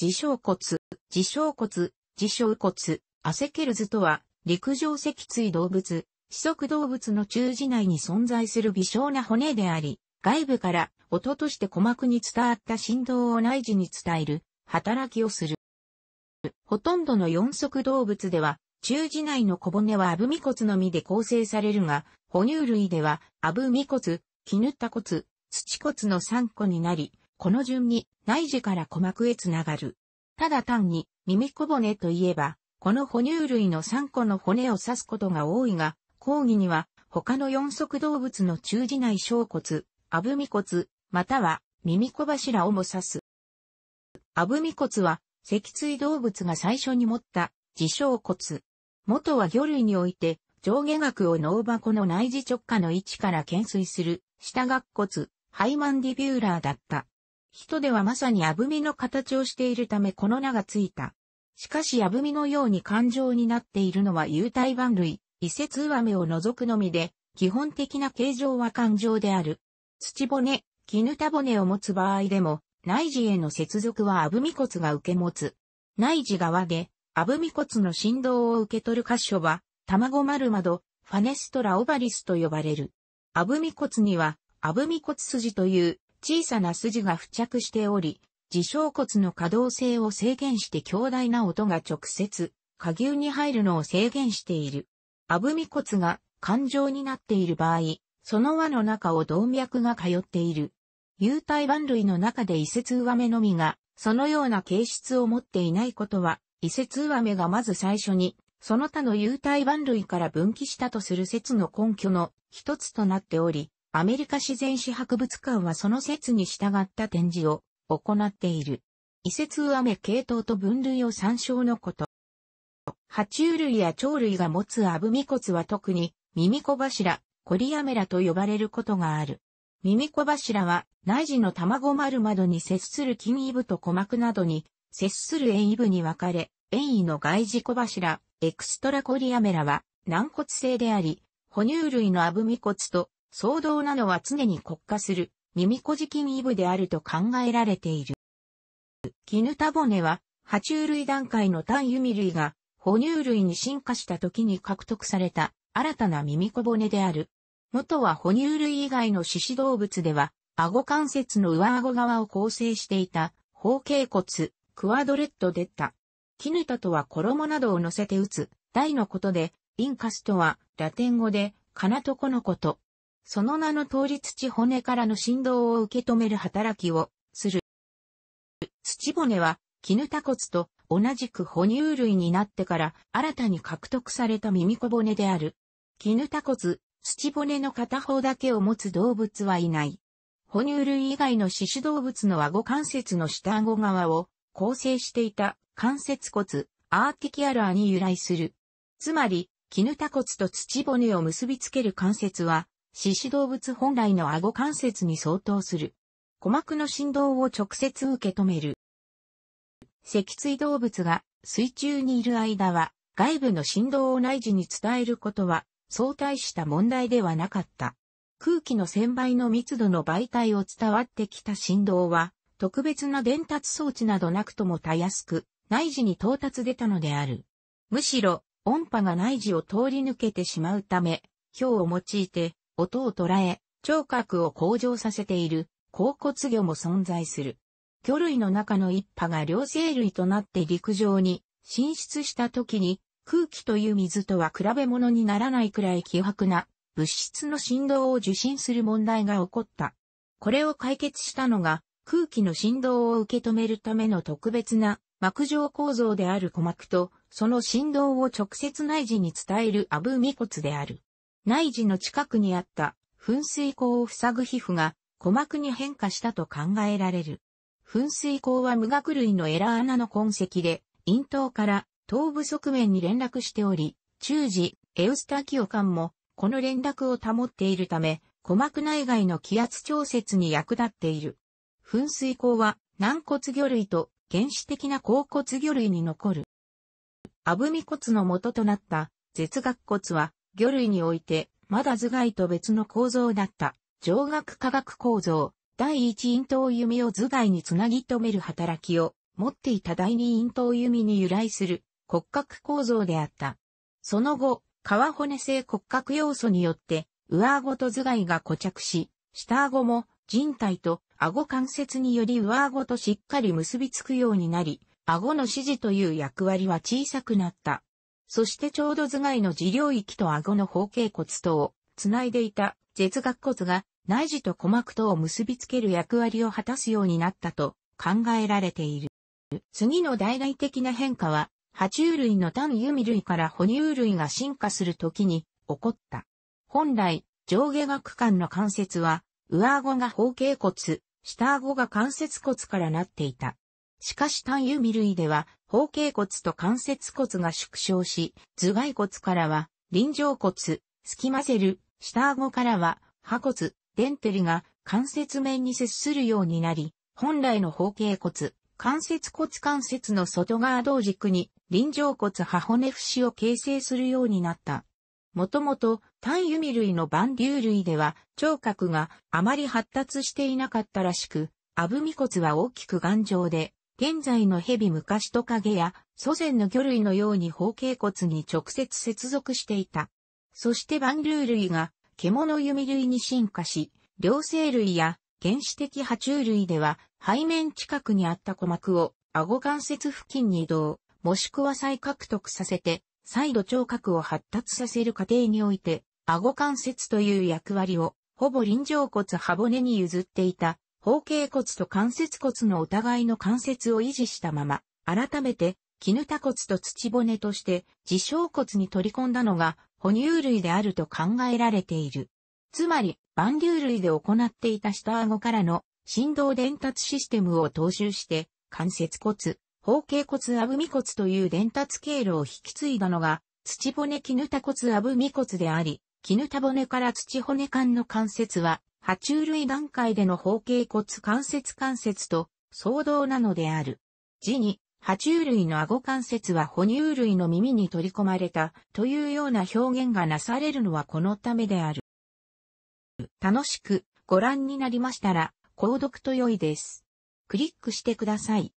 自傷骨、自傷骨、自傷骨、アセケルズとは、陸上脊椎動物、四足動物の中耳内に存在する微小な骨であり、外部から音として鼓膜に伝わった振動を内耳に伝える、働きをする。ほとんどの四足動物では、中耳内の小骨はアブミ骨のみで構成されるが、哺乳類ではアブミ骨、絹った骨、土骨の3個になり、この順に内耳から鼓膜へつながる。ただ単に耳小骨といえば、この哺乳類の3個の骨を指すことが多いが、講義には他の四足動物の中耳内小骨、あぶみ骨、または耳小柱をも指す。あぶみ骨は脊椎動物が最初に持った自小骨。元は魚類において上下額を脳箱の内耳直下の位置から懸垂する下顎骨、ハイマンディビューラーだった。人ではまさにあぶみの形をしているためこの名がついた。しかしあぶみのように感情になっているのは有体万類、異節上目を除くのみで、基本的な形状は感情である。土骨、絹た骨を持つ場合でも、内耳への接続はあぶみ骨が受け持つ。内耳側で、あぶみ骨の振動を受け取る箇所は、卵丸窓、ファネストラオバリスと呼ばれる。あぶみ骨には、あぶみ骨筋という小さな筋が付着しており、自傷骨の可動性を制限して強大な音が直接、下牛に入るのを制限している。アブミ骨が感情になっている場合、その輪の中を動脈が通っている。有体板類の中で移節上目のみが、そのような形質を持っていないことは、移節上目がまず最初に、その他の有体板類から分岐したとする説の根拠の一つとなっており、アメリカ自然史博物館はその説に従った展示を行っている。移設ウアメ系統と分類を参照のこと。爬虫類や鳥類が持つアブミコツは特に耳小柱、コリアメラと呼ばれることがある。耳小柱は内耳の卵丸窓に接する筋胃部と鼓膜などに接する縁胃部に分かれ、縁胃の外耳小柱、エクストラコリアメラは軟骨性であり、哺乳類のアブミコツと騒動なのは常に国家する、耳小じ菌イブであると考えられている。絹ボ骨は、爬虫類段階の単弓類が、哺乳類に進化した時に獲得された、新たな耳小骨である。元は哺乳類以外の獅子動物では、顎関節の上顎側を構成していた、方形骨、クワドレットッタ。キヌタとは衣などを乗せて打つ、台のことで、インカスとは、ラテン語で、カナトコのこと。その名の通り土骨からの振動を受け止める働きをする。土骨は、絹タコツと同じく哺乳類になってから新たに獲得された耳小骨である。絹タコツ、土骨の片方だけを持つ動物はいない。哺乳類以外の四種動物の顎関節の下顎側を構成していた関節骨、アーティキアラーに由来する。つまり、絹タコツと土骨を結びつける関節は、獅子動物本来の顎関節に相当する。鼓膜の振動を直接受け止める。脊椎動物が水中にいる間は、外部の振動を内耳に伝えることは、相対した問題ではなかった。空気の1000倍の密度の媒体を伝わってきた振動は、特別な伝達装置などなくともたやすく、内耳に到達出たのである。むしろ、音波が内耳を通り抜けてしまうため、表を用いて、音を捉え、聴覚を向上させている、甲骨魚も存在する。魚類の中の一派が両生類となって陸上に進出した時に、空気という水とは比べ物にならないくらい希薄な物質の振動を受信する問題が起こった。これを解決したのが空気の振動を受け止めるための特別な膜状構造である鼓膜とその振動を直接内耳に伝えるアブミツである。内耳の近くにあった噴水口を塞ぐ皮膚が鼓膜に変化したと考えられる。噴水口は無学類のエラー穴の痕跡で、咽頭から頭部側面に連絡しており、中耳、エウスタキオ管もこの連絡を保っているため、鼓膜内外の気圧調節に役立っている。噴水口は軟骨魚類と原始的な甲骨魚類に残る。アブミ骨の元となった舌顎骨は魚類において、まだ頭蓋と別の構造だった、上学化学構造、第一咽頭弓を頭蓋につなぎ止める働きを持っていた第二咽頭弓に由来する骨格構造であった。その後、皮骨性骨格要素によって、上顎と頭蓋が固着し、下顎も人体と顎関節により上顎としっかり結びつくようになり、顎の指示という役割は小さくなった。そしてちょうど頭蓋の治療域と顎の方形骨とを繋いでいた舌顎骨が内耳と鼓膜とを結びつける役割を果たすようになったと考えられている。次の大々的な変化は、爬虫類の単ユミ類から哺乳類が進化するときに起こった。本来、上下顎間の関節は、上顎が方形骨、下顎が関節骨からなっていた。しかし単ユミ類では、方形骨と関節骨が縮小し、頭蓋骨からは臨場骨、隙間セル、下顎からは破骨、デンテリが関節面に接するようになり、本来の方形骨、関節骨関節の外側同軸に臨場骨破骨節を形成するようになった。もともと単弓類の万竜類では聴覚があまり発達していなかったらしく、アブミ骨は大きく頑丈で現在の蛇昔トカゲや祖先の魚類のように方形骨に直接接続していた。そして万竜類が獣弓類に進化し、両生類や原始的爬虫類では背面近くにあった鼓膜を顎関節付近に移動、もしくは再獲得させて、再度聴覚を発達させる過程において、顎関節という役割を、ほぼ臨場骨歯骨に譲っていた方形骨と関節骨のお互いの関節を維持したまま、改めて、絹田骨と土骨として、自傷骨に取り込んだのが、哺乳類であると考えられている。つまり、万流類で行っていた下顎からの振動伝達システムを踏襲して、関節骨、方形骨あぶみ骨という伝達経路を引き継いだのが、土骨絹田骨あぶみ骨であり、絹田骨から土骨間の関節は、爬虫類段階での方形骨関節関節と相同なのである。次に、爬虫類の顎関節は哺乳類の耳に取り込まれたというような表現がなされるのはこのためである。楽しくご覧になりましたら、購読と良いです。クリックしてください。